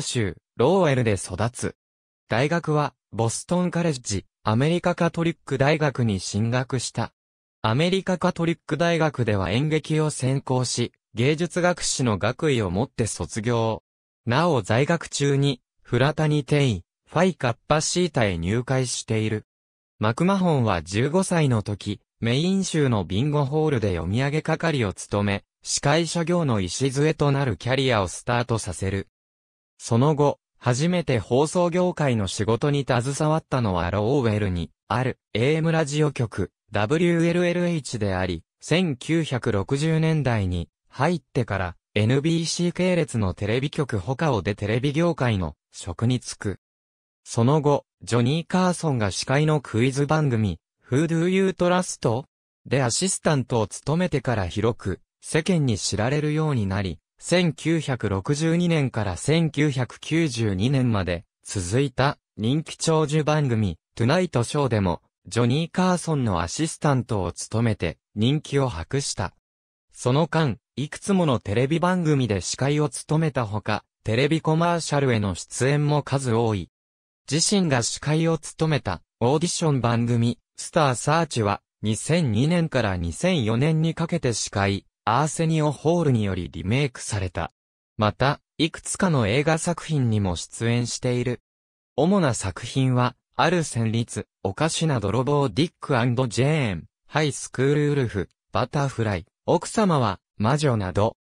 州、ローエルで育つ。大学は、ボストンカレッジ、アメリカカトリック大学に進学した。アメリカカトリック大学では演劇を専攻し、芸術学士の学位を持って卒業。なお在学中に、フラタニテイ、ファイカッパシータへ入会している。マクマホンは15歳の時、メイン州のビンゴホールで読み上げ係を務め、司会者業の礎となるキャリアをスタートさせる。その後、初めて放送業界の仕事に携わったのはローウェルに、ある AM ラジオ局 WLLH であり、1960年代に入ってから NBC 系列のテレビ局ホカオでテレビ業界の職に就く。その後、ジョニー・カーソンが司会のクイズ番組、Who Do You Trust? でアシスタントを務めてから広く世間に知られるようになり、1962年から1992年まで続いた人気長寿番組、トゥナイトショーでも、ジョニー・カーソンのアシスタントを務めて人気を博した。その間、いくつものテレビ番組で司会を務めたほか、テレビコマーシャルへの出演も数多い。自身が司会を務めたオーディション番組、スター・サーチは、2002年から2004年にかけて司会、アーセニオ・ホールによりリメイクされた。また、いくつかの映画作品にも出演している。主な作品は、ある旋律、おかしな泥棒ディックジェーン、ハイスクールウルフ、バタフライ、奥様は、魔女など。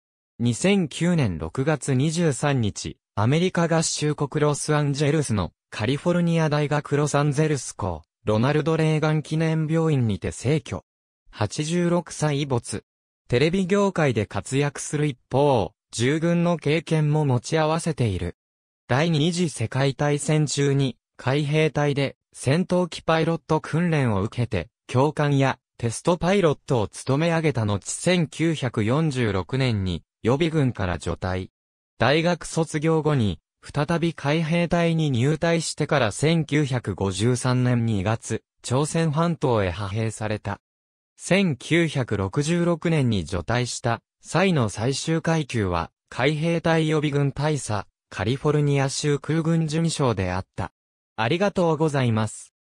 2009年6月23日、アメリカ合衆国ロスアンジェルスのカリフォルニア大学ロサンゼルス校、ロナルド・レーガン記念病院にて逝去。86歳没。テレビ業界で活躍する一方、従軍の経験も持ち合わせている。第二次世界大戦中に、海兵隊で戦闘機パイロット訓練を受けて、教官やテストパイロットを務め上げた後1946年に予備軍から除隊。大学卒業後に、再び海兵隊に入隊してから1953年2月、朝鮮半島へ派兵された。1966年に除隊した際の最終階級は海兵隊予備軍大佐カリフォルニア州空軍事務所であった。ありがとうございます。